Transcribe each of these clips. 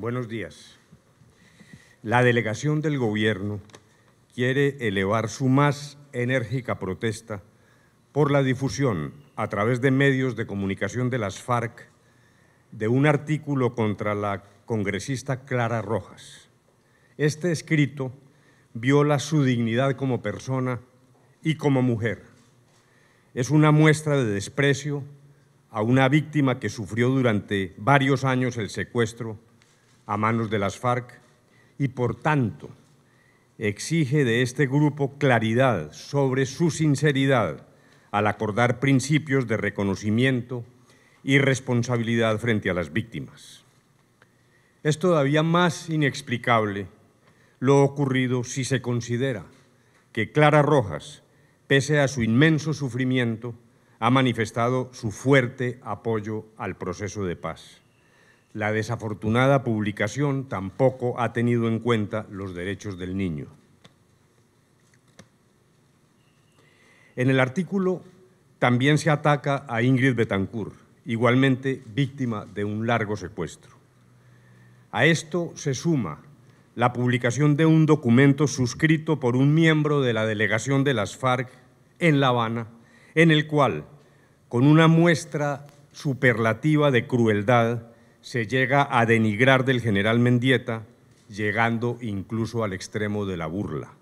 Buenos días. La delegación del Gobierno quiere elevar su más enérgica protesta por la difusión a través de medios de comunicación de las FARC de un artículo contra la congresista Clara Rojas. Este escrito viola su dignidad como persona y como mujer. Es una muestra de desprecio a una víctima que sufrió durante varios años el secuestro a manos de las FARC y, por tanto, exige de este grupo claridad sobre su sinceridad al acordar principios de reconocimiento y responsabilidad frente a las víctimas. Es todavía más inexplicable lo ocurrido si se considera que Clara Rojas, pese a su inmenso sufrimiento, ha manifestado su fuerte apoyo al proceso de paz. La desafortunada publicación tampoco ha tenido en cuenta los derechos del niño. En el artículo también se ataca a Ingrid Betancourt, igualmente víctima de un largo secuestro. A esto se suma la publicación de un documento suscrito por un miembro de la delegación de las FARC en La Habana, en el cual, con una muestra superlativa de crueldad, se llega a denigrar del general Mendieta, llegando incluso al extremo de la burla.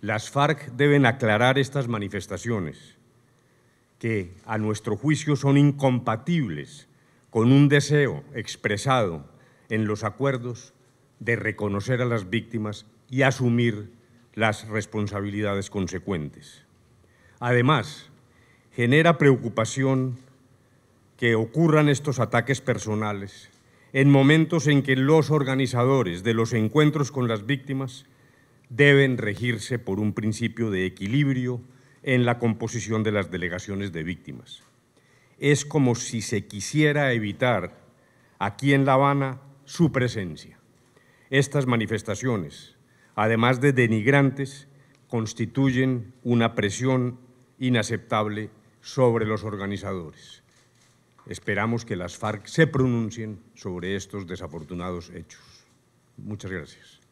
Las FARC deben aclarar estas manifestaciones, que a nuestro juicio son incompatibles con un deseo expresado en los acuerdos de reconocer a las víctimas y asumir las responsabilidades consecuentes. Además, genera preocupación que ocurran estos ataques personales en momentos en que los organizadores de los encuentros con las víctimas deben regirse por un principio de equilibrio en la composición de las delegaciones de víctimas. Es como si se quisiera evitar aquí en La Habana su presencia. Estas manifestaciones, además de denigrantes, constituyen una presión inaceptable sobre los organizadores. Esperamos que las FARC se pronuncien sobre estos desafortunados hechos. Muchas gracias.